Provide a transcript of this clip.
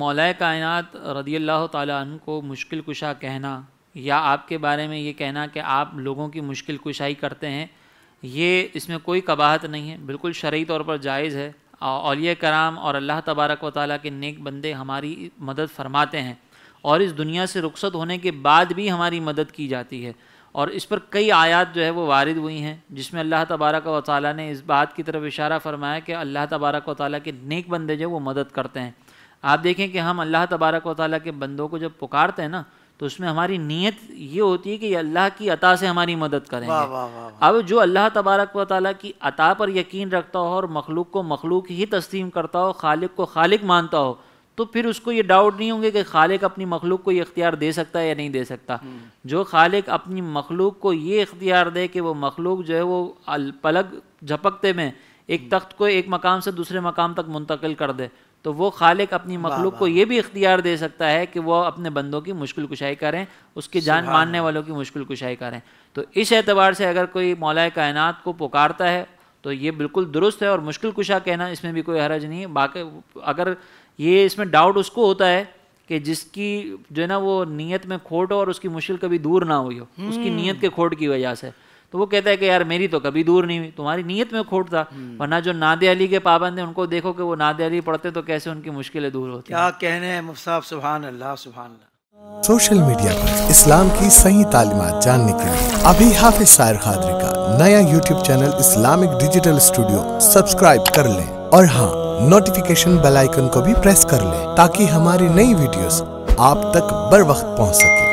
मौलाए कायनात रदी अल्लाह तन को मुश्किल कुशा कहना या आपके बारे में ये कहना कि आप लोगों की मुश्किल कुशाई करते हैं ये इसमें कोई कबाहत नहीं है बिल्कुल शर्य तौर पर जायज़ है अलिया कराम और अल्लाह तबारक व ताली के नेक बंदे हमारी मदद फरमाते हैं और इस दुनिया से रुखसत होने के बाद भी हमारी मदद की जाती है और इस पर कई आयात जो है वो वारद हुई हैं जिसमें अल्लाह तबारक व ताली ने इस बात की तरफ इशारा फरमाया कि अल्लाह तबारक व ताली के नेक बंदे जो वो मदद करते हैं आप देखें कि हम अल्लाह तबारक व ताली के बंदों को जब पुकारते हैं ना तो उसमें हमारी नीयत ये होती है कि अल्लाह की अता से हमारी मदद करेंगे अब जो अल्लाह तबारक व ताली की अता पर यकीन रखता हो और मखलूक को मखलूक ही तस्लीम करता हो खालिक को खालिक मानता हो तो फिर उसको ये डाउट नहीं होंगे कि खालिक अपनी मखलूक को ये इख्तियार दे सकता है या नहीं दे सकता हम्म। जो खालिक अपनी मखलूक को ये इख्तियार दे कि वो मखलूक जो है वो पलग झपकते में एक हम्म। तख्त को एक मकाम से दूसरे मकाम तक मुंतकिल कर दे तो वो खालिक अपनी मखलूक को ये भी इख्तियार दे सकता है कि वो अपने बंदों की मुश्किल कुशाई करें उसकी जान मानने वालों की मुश्किल कुशाई करें तो इस एतबार से अगर कोई मौलाए कायनात को पुकारता है तो ये बिल्कुल दुरुस्त है और मुश्किल कुशा कहना इसमें भी कोई हरज नहीं है बाकी अगर ये इसमें डाउट उसको होता है कि जिसकी जो है ना वो नीयत में खोट हो और उसकी मुश्किल कभी दूर ना हुई हो उसकी हम्म। नीयत के खोट की वजह से तो वो कहता है कि यार मेरी तो कभी दूर नहीं हुई तुम्हारी नीयत में खोट था हम्म। वरना जो नादे अली के पाबंद है उनको देखो कि वो नादे अली पढ़ते तो कैसे उनकी मुश्किलें दूर होती क्या कहने हैं मुफ्ताब अल्लाह सोशल मीडिया पर इस्लाम की सही तालीमत जानने के लिए अभी हाफिज सायर खादरी का नया YouTube channel Islamic digital studio subscribe कर लें और हाँ नोटिफिकेशन बेल आइकन को भी प्रेस कर लें ताकि हमारी नई वीडियोस आप तक बर वक्त पहुँच सके